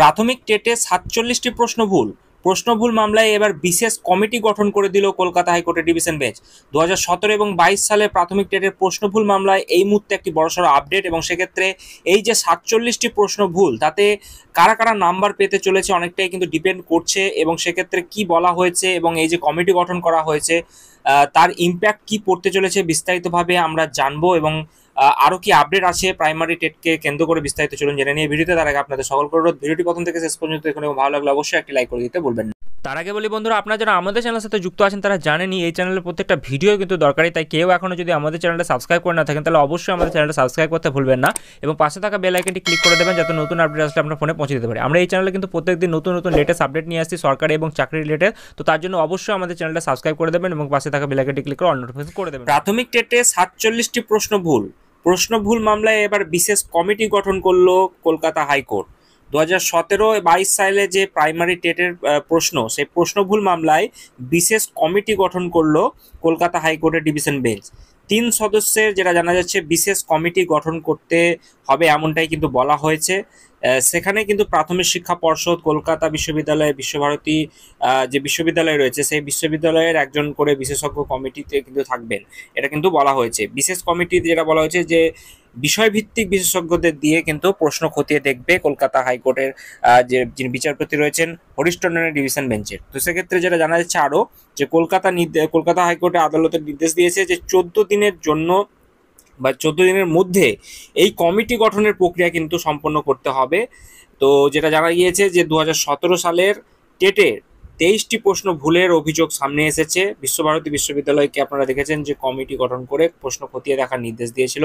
প্রাথমিক টেটে সাতচল্লিশটি প্রশ্ন ভুল প্রশ্ন ভুল মামলায় এবার বিশেষ কমিটি গঠন করে দিল কলকাতা হাইকোর্টের ডিভিশন বেঞ্চ দু হাজার এবং বাইশ সালে প্রাথমিক টেটের প্রশ্ন ভুল মামলায় এই মুহূর্তে একটি বড়সড় আপডেট এবং সেক্ষেত্রে এই যে সাতচল্লিশটি প্রশ্ন ভুল তাতে কারা কারা নাম্বার পেতে চলেছে অনেকটাই কিন্তু ডিপেন্ড করছে এবং সেক্ষেত্রে কি বলা হয়েছে এবং এই যে কমিটি গঠন করা হয়েছে তার ইম্প্যাক্ট কি পড়তে চলেছে বিস্তারিতভাবে আমরা জানবো এবং আরো কি আপডেট আছে প্রাইমারি টেটকে কেন্দ্র করে বিস্তারিত চলুন জেনে নিয়ে ভিডিওতে তার আগে আপনাদের সকল করে ভিডিওটি প্রথম থেকে শেষ পর্যন্ত এখানে ভালো লাগলে অবশ্যই একটি লাইক করে দিতে বলবেন তার আগে বলি বন্ধুরা আপনারা যারা আমাদের চ্যানেলের সাথে যুক্ত আছেন তারা জানেন এই চ্যানেলের প্রত্যেকটা ভিডিও কিন্তু দরকারি তাই কেউ এখনো যদি আমাদের চ্যানেলটা সাবস্ক্রাইব করে না থাকেন তাহলে অবশ্যই আমাদের চ্যানেলটা সাবস্ক্রাইব করতে ভুলবেন না এবং পাশে থাকা বেল আইকনটি ক্লিক করে দেবেন যাতে নতুন আপডেট আসলে আপনার ফোনে পৌঁছে দিতে পারে আমরা এই চ্যানেলে কিন্তু প্রত্যেকদিন নতুন নতুন লেটেস্ট আপডেট নিয়ে আসছি সরকারি এবং চাকরি রিলেটেড তো তার জন্য অবশ্যই আমাদের চ্যানেলটা সাবস্ক্রাইব করে দেবেন এবং পাশে থাকা বেল আইকনটি ক্লিক করে অল নোটিফিকেশন করে দেবেন প্রাথমিক টেটে সাতচল্লিশটি প্রশ্ন ভুল প্রশ্নভুল মামলায় এবার বিশেষ কমিটি গঠন করল কলকাতা হাইকোর্ট দু হাজার সতেরো বাইশ সালে যে প্রাইমারি টেটের প্রশ্ন সেই প্রশ্নভুল মামলায় বিশেষ কমিটি গঠন করলো কলকাতা হাইকোর্টের ডিভিশন বেঞ্চ তিন সদস্যের যেটা জানা যাচ্ছে বিশেষ কমিটি গঠন করতে হবে এমনটাই কিন্তু বলা হয়েছে সেখানে কিন্তু প্রাথমিক শিক্ষা পর্ষদ কলকাতা বিশ্ববিদ্যালয়ে বিশ্বভারতী যে বিশ্ববিদ্যালয় রয়েছে সেই বিশ্ববিদ্যালয়ের একজন করে বিশেষজ্ঞ কমিটিতে কিন্তু থাকবেন এটা কিন্তু বলা হয়েছে বিশেষ কমিটি যেটা বলা হয়েছে যে বিষয়ভিত্তিক বিশেষজ্ঞদের দিয়ে কিন্তু প্রশ্ন খতিয়ে দেখবে কলকাতা হাইকোর্টের যে যিনি বিচারপতি রয়েছেন হরিশচন্দ্রনের ডিভিশন বেঞ্চের তো সেক্ষেত্রে যেটা জানা যাচ্ছে আরও যে কলকাতা কলকাতা হাইকোর্টে আদালতের নির্দেশ দিয়েছে যে চোদ্দ দিনের জন্য বা চোদ্দ দিনের মধ্যে এই কমিটি গঠনের প্রক্রিয়া কিন্তু সম্পন্ন করতে হবে তো যেটা জানা গিয়েছে যে দু সালের টেটে তেইশটি প্রশ্ন ভুলের অভিযোগ সামনে এসেছে বিশ্বভারতী বিশ্ববিদ্যালয়কে আপনারা দেখেছেন যে কমিটি গঠন করে প্রশ্ন খতিয়ে দেখার নির্দেশ দিয়েছিল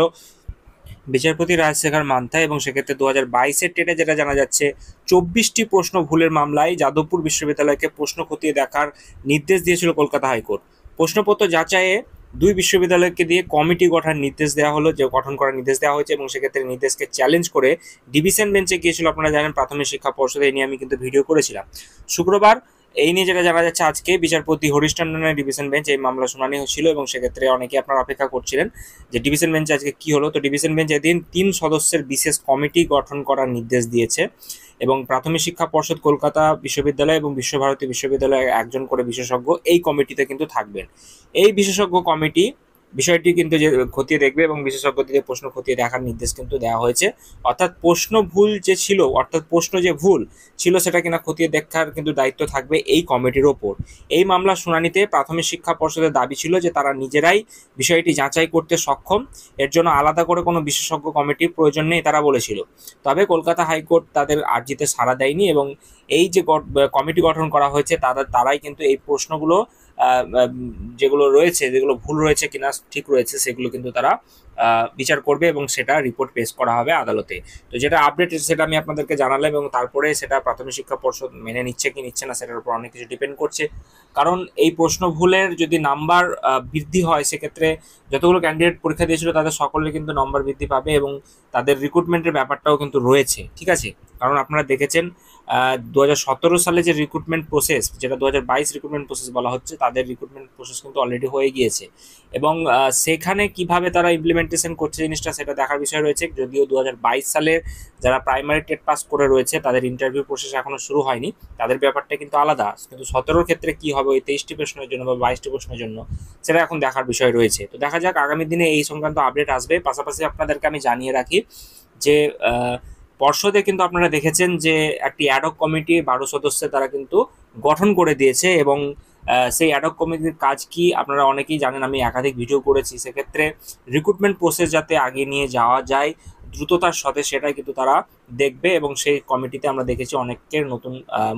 বিচারপতি রাজশেখর মান্থা এবং সেক্ষেত্রে দু হাজার বাইশের টেটে যেটা জানা যাচ্ছে চব্বিশটি প্রশ্ন ভুলের মামলায় যাদবপুর বিশ্ববিদ্যালয়কে প্রশ্ন খতিয়ে দেখার নির্দেশ দিয়েছিল কলকাতা হাইকোর্ট প্রশ্নপত্র যাচাইয়ে দুই বিশ্ববিদ্যালয়কে দিয়ে কমিটি গঠন নির্দেশ দেওয়া হলো যে গঠন করার নির্দেশ দেওয়া হয়েছে এবং সেক্ষেত্রে নির্দেশকে চ্যালেঞ্জ করে ডিভিশন বেঞ্চে গিয়েছিল আপনারা জানেন প্রাথমিক শিক্ষা পর্ষদে নিয়ে আমি কিন্তু ভিডিও করেছিলাম শুক্রবার এই নিয়ে যেটা জানা যাচ্ছে আজকে বিচারপতি হরিশ ডিভিশন বেঞ্চ এই মামলা শুনানি হচ্ছিল এবং সেক্ষেত্রে অনেকে আপনারা অপেক্ষা করছিলেন যে ডিভিশন বেঞ্চে আজকে কি হলো তো ডিভিশন বেঞ্চ এদিন তিন সদস্যের বিশেষ কমিটি গঠন করার নির্দেশ দিয়েছে এবং প্রাথমিক শিক্ষা পর্ষদ কলকাতা বিশ্ববিদ্যালয় এবং বিশ্বভারতী বিশ্ববিদ্যালয়ের একজন করে বিশেষজ্ঞ এই কমিটিতে কিন্তু থাকবেন এই বিশেষজ্ঞ কমিটি বিষয়টি কিন্তু যে খতিয়ে দেখবে এবং বিশেষজ্ঞদের প্রশ্ন খতিয়ে দেখার নির্দেশ কিন্তু দেওয়া হয়েছে অর্থাৎ প্রশ্ন ভুল যে ছিল অর্থাৎ প্রশ্ন যে ভুল ছিল সেটা কিনা খতিয়ে দেখার কিন্তু দায়িত্ব থাকবে এই কমিটির ওপর এই মামলার শুনানিতে প্রাথমিক শিক্ষা পর্ষদের দাবি ছিল যে তারা নিজেরাই বিষয়টি যাচাই করতে সক্ষম এর জন্য আলাদা করে কোনো বিশেষজ্ঞ কমিটির প্রয়োজন নেই তারা বলেছিল তবে কলকাতা হাইকোর্ট তাদের আর্জিতে সাড়া দেয়নি এবং এই যে কমিটি গঠন করা হয়েছে তারা তারাই কিন্তু এই প্রশ্নগুলো যেগুলো রয়েছে যেগুলো ভুল রয়েছে কিনা ঠিক রয়েছে সেগুলো কিন্তু তারা বিচার করবে এবং সেটা রিপোর্ট পেশ করা হবে আদালতে তো যেটা আপডেট সেটা আমি আপনাদেরকে জানালাম এবং তারপরে সেটা প্রাথমিক শিক্ষা পর্ষদ মেনে নিচ্ছে কি নিচ্ছে না সেটার উপর অনেক কিছু ডিপেন্ড করছে কারণ এই প্রশ্ন ভুলের যদি নাম্বার বৃদ্ধি হয় সেক্ষেত্রে যতগুলো ক্যান্ডিডেট পরীক্ষা দিয়েছিল তাদের সকলে কিন্তু নম্বর বৃদ্ধি পাবে এবং তাদের রিক্রুটমেন্টের ব্যাপারটাও কিন্তু রয়েছে ঠিক আছে কারণ আপনারা দেখেছেন দু সালে যে রিক্রুটমেন্ট প্রসেস যেটা দু রিক্রুটমেন্ট প্রসেস বলা হচ্ছে তাদের রিক্রুটমেন্ট প্রসেস কিন্তু অলরেডি হয়ে গিয়েছে এবং সেখানে কিভাবে তারা ইমপ্লিমেন্টেশন করছে জিনিসটা সেটা দেখার বিষয় রয়েছে যদিও দু সালে যারা প্রাইমারি টেট পাস করে রয়েছে তাদের ইন্টারভিউ প্রসেস এখনও শুরু হয়নি তাদের ব্যাপারটা কিন্তু আলাদা কিন্তু সতেরোর ক্ষেত্রে কি হবে ওই তেইশটি প্রশ্নের জন্য বা বাইশটি প্রশ্নের জন্য সেটা এখন দেখার বিষয় রয়েছে তো দেখা যাক আগামী দিনে এই সংক্রান্ত আপডেট আসবে পাশাপাশি আপনাদেরকে আমি জানিয়ে রাখি যে পর্ষদে কিন্তু আপনারা দেখেছেন যে একটি অ্যাডক কমিটি বারো সদস্যে তারা কিন্তু গঠন করে দিয়েছে এবং সেই অ্যাডক কমিটির কাজ কি আপনারা অনেকেই জানেন আমি একাধিক ভিডিও করেছি সেক্ষেত্রে রিক্রুটমেন্ট প্রসেস যাতে আগে নিয়ে যাওয়া যায় দ্রুততার সাথে সেটাই কিন্তু তারা দেখবে এবং সেই কমিটিতে আমরা দেখেছি অনেকের নতুন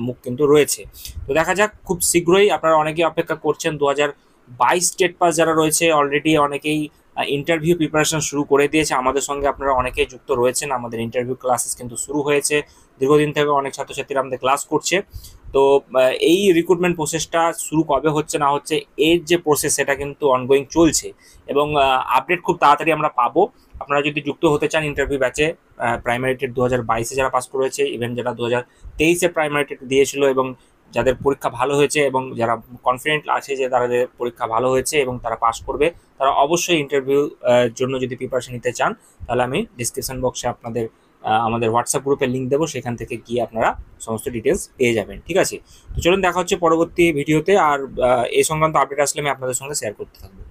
মুখ কিন্তু রয়েছে তো দেখা যাক খুব শীঘ্রই আপনারা অনেকেই অপেক্ষা করছেন দু হাজার বাইশ স্টেট পাস যারা রয়েছে অলরেডি অনেকেই ইন্টারভিউ প্রিপারেশন শুরু করে দিয়েছে আমাদের সঙ্গে আপনারা অনেকেই যুক্ত রয়েছেন আমাদের ইন্টারভিউ ক্লাসেস কিন্তু শুরু হয়েছে দীর্ঘদিন থেকে অনেক ছাত্রছাত্রীরা আমাদের ক্লাস করছে তো এই রিক্রুটমেন্ট প্রসেসটা শুরু কবে হচ্ছে না হচ্ছে এর যে প্রসেস সেটা কিন্তু অনগোয়িং চলছে এবং আপডেট খুব তাড়াতাড়ি আমরা পাবো আপনারা যদি যুক্ত হতে চান ইন্টারভিউ ব্যাচে প্রাইমারি টেট দু হাজার বাইশে যারা পাস করেছে ইভেন যারা দু হাজার তেইশে প্রাইমারি টেট দিয়েছিল এবং যাদের পরীক্ষা ভালো হয়েছে এবং যারা কনফিডেন্ট আছে যে তাদের পরীক্ষা ভালো হয়েছে এবং তারা পাস করবে তারা অবশ্যই ইন্টারভিউ জন্য যদি প্রিপারেশন নিতে চান তাহলে আমি ডিসক্রিপশন বক্সে আপনাদের আমাদের হোয়াটসঅ্যাপ গ্রুপে লিঙ্ক দেবো সেখান থেকে গিয়ে আপনারা সমস্ত ডিটেলস পেয়ে যাবেন ঠিক আছে তো চলুন দেখা হচ্ছে পরবর্তী ভিডিওতে আর এই সংক্রান্ত আপডেট আসলে আমি আপনাদের সঙ্গে শেয়ার করতে থাকবো